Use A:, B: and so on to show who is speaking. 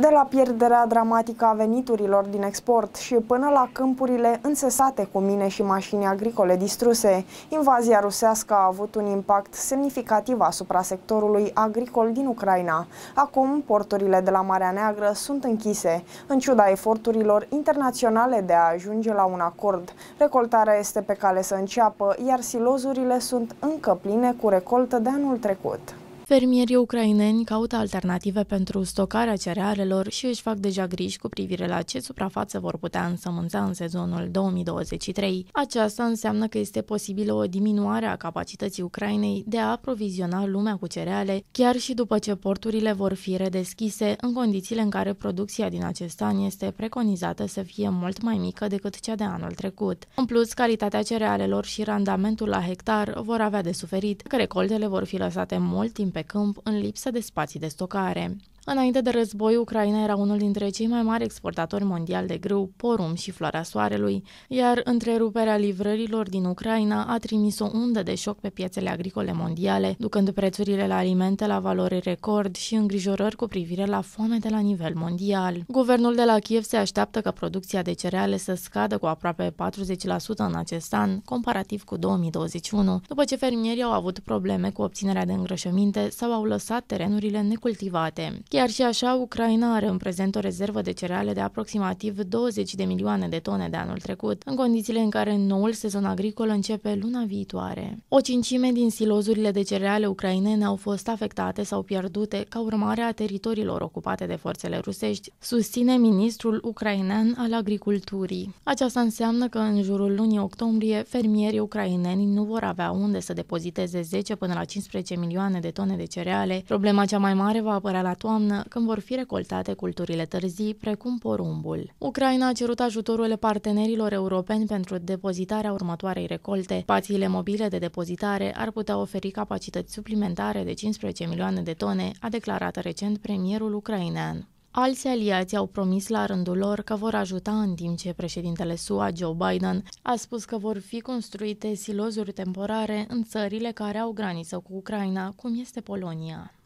A: De la pierderea dramatică a veniturilor din export și până la câmpurile însesate cu mine și mașini agricole distruse, invazia rusească a avut un impact semnificativ asupra sectorului agricol din Ucraina. Acum, porturile de la Marea Neagră sunt închise. În ciuda eforturilor internaționale de a ajunge la un acord, recoltarea este pe cale să înceapă, iar silozurile sunt încă pline cu recoltă de anul trecut.
B: Fermierii ucraineni caută alternative pentru stocarea cerealelor și își fac deja griji cu privire la ce suprafață vor putea însămânța în sezonul 2023. Aceasta înseamnă că este posibilă o diminuare a capacității Ucrainei de a aproviziona lumea cu cereale, chiar și după ce porturile vor fi redeschise, în condițiile în care producția din acest an este preconizată să fie mult mai mică decât cea de anul trecut. În plus, calitatea cerealelor și randamentul la hectar vor avea de suferit, că recoltele vor fi lăsate mult timp pe câmp în lipsă de spații de stocare. Înainte de război, Ucraina era unul dintre cei mai mari exportatori mondiali de grâu, porum și floarea soarelui, iar întreruperea livrărilor din Ucraina a trimis o undă de șoc pe piețele agricole mondiale, ducând prețurile la alimente la valori record și îngrijorări cu privire la de la nivel mondial. Guvernul de la Kiev se așteaptă ca producția de cereale să scadă cu aproape 40% în acest an, comparativ cu 2021, după ce fermierii au avut probleme cu obținerea de îngrășăminte sau au lăsat terenurile necultivate. Chiar și așa, Ucraina are în prezent o rezervă de cereale de aproximativ 20 de milioane de tone de anul trecut, în condițiile în care noul sezon agricol începe luna viitoare. O cincime din silozurile de cereale ucrainene au fost afectate sau pierdute ca urmare a teritoriilor ocupate de forțele rusești, susține ministrul ucrainean al agriculturii. Aceasta înseamnă că în jurul lunii octombrie, fermierii ucraineni nu vor avea unde să depoziteze 10 până la 15 milioane de tone de cereale. Problema cea mai mare va apărea la toamnă când vor fi recoltate culturile târzii, precum porumbul. Ucraina a cerut ajutorul partenerilor europeni pentru depozitarea următoarei recolte. Pațiile mobile de depozitare ar putea oferi capacități suplimentare de 15 milioane de tone, a declarat recent premierul ucrainean. Alți aliați au promis la rândul lor că vor ajuta în timp ce președintele SUA, Joe Biden, a spus că vor fi construite silozuri temporare în țările care au graniță cu Ucraina, cum este Polonia.